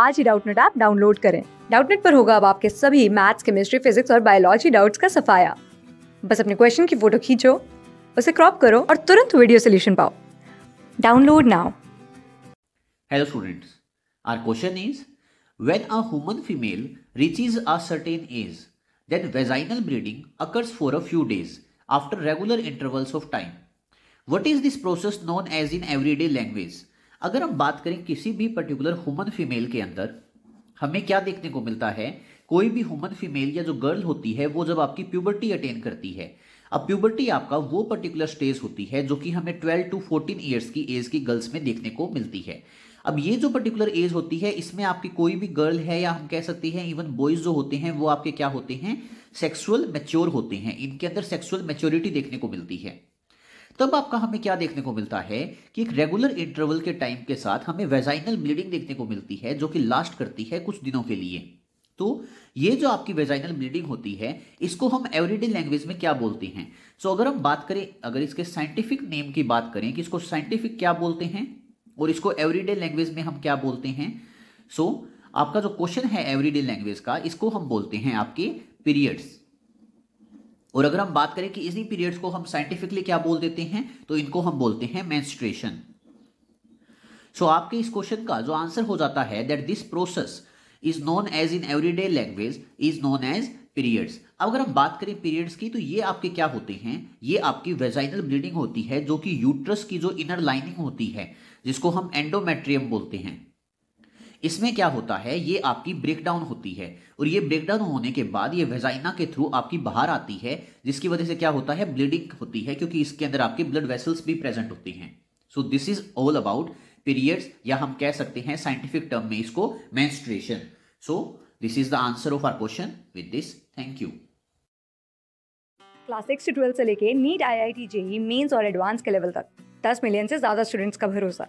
आज ही Doubtnut app download करें डाउटनेट पर होगा अब आपके सभी मैथ्स केमिस्ट्री फिजिक्स और बायोलॉजी डाउट्स का सफाया बस अपने क्वेश्चन की फोटो खींचो उसे क्रॉप करो और तुरंत वीडियो सोल्यूशन पाओ download now hello students our question is when a human female reaches a certain age then vaginal bleeding occurs for a few days after regular intervals of time what is this process known as in everyday language अगर हम बात करें किसी भी particular human female के अंदर हमें क्या देखने को मिलता है कोई भी हुमन फीमेल या जो गर्ल होती है वो जब आपकी प्यूबर्टी अटेन करती है अब प्यूबर्टी आपका वो पर्टिकुलर स्टेज होती है जो कि हमें 12 टू 14 ईयर्स की एज की गर्ल्स में देखने को मिलती है अब ये जो पर्टिकुलर एज होती है इसमें आपकी कोई भी गर्ल है या हम कह सकते हैं इवन बॉयज जो होते हैं वो आपके क्या होते हैं सेक्सुअल मेच्योर होते हैं इनके अंदर सेक्सुअल मेच्योरिटी देखने को मिलती है तब आपका हमें क्या देखने को मिलता है कि एक रेगुलर इंटरवल के टाइम के साथ हमें वेजाइनल ब्लीडिंग देखने को मिलती है जो कि लास्ट करती है कुछ दिनों के लिए तो ये जो आपकी वेजाइनल ब्लीडिंग होती है इसको हम एवरीडे लैंग्वेज में क्या बोलते हैं सो so, अगर हम बात करें अगर इसके साइंटिफिक नेम की बात करें कि इसको साइंटिफिक क्या बोलते हैं और इसको एवरीडे लैंग्वेज में हम क्या बोलते हैं सो so, आपका जो क्वेश्चन है एवरीडे लैंग्वेज का इसको हम बोलते हैं आपके पीरियड्स और अगर हम बात करें कि इसी पीरियड्स को हम साइंटिफिकली क्या बोल देते हैं तो इनको हम बोलते हैं मैंस्ट्रेशन सो so, आपके इस क्वेश्चन का जो आंसर हो जाता है that this process is known as in everyday language is known as periods अब अगर हम बात करें पीरियड्स की तो ये आपके क्या होते हैं ये आपकी वेजाइनल ब्लीडिंग होती है जो कि यूट्रस की जो इनर लाइनिंग होती है जिसको हम एंडोमेट्रियम बोलते हैं इसमें क्या होता है ये आपकी ब्रेकडाउन होती है और ये ब्रेकडाउन होने के बाद ये वेजाइना के थ्रू आपकी बाहर आती है जिसकी वजह से क्या होता है ब्लीडिंग होती है क्योंकि इसके अंदर आपकी ब्लड वेसल्स भी प्रेजेंट होती हैं so this is all about periods या हम कह सकते हैं साइंटिफिक टर्म में इसको menstruation so this is the answer of our question with this thank you class six से ट्वेल्थ से लेके NEET I I T JEE mains और एडवांस के लेवल तक दस मिलियन से ज़्यादा स्टूडेंट्स का भरोसा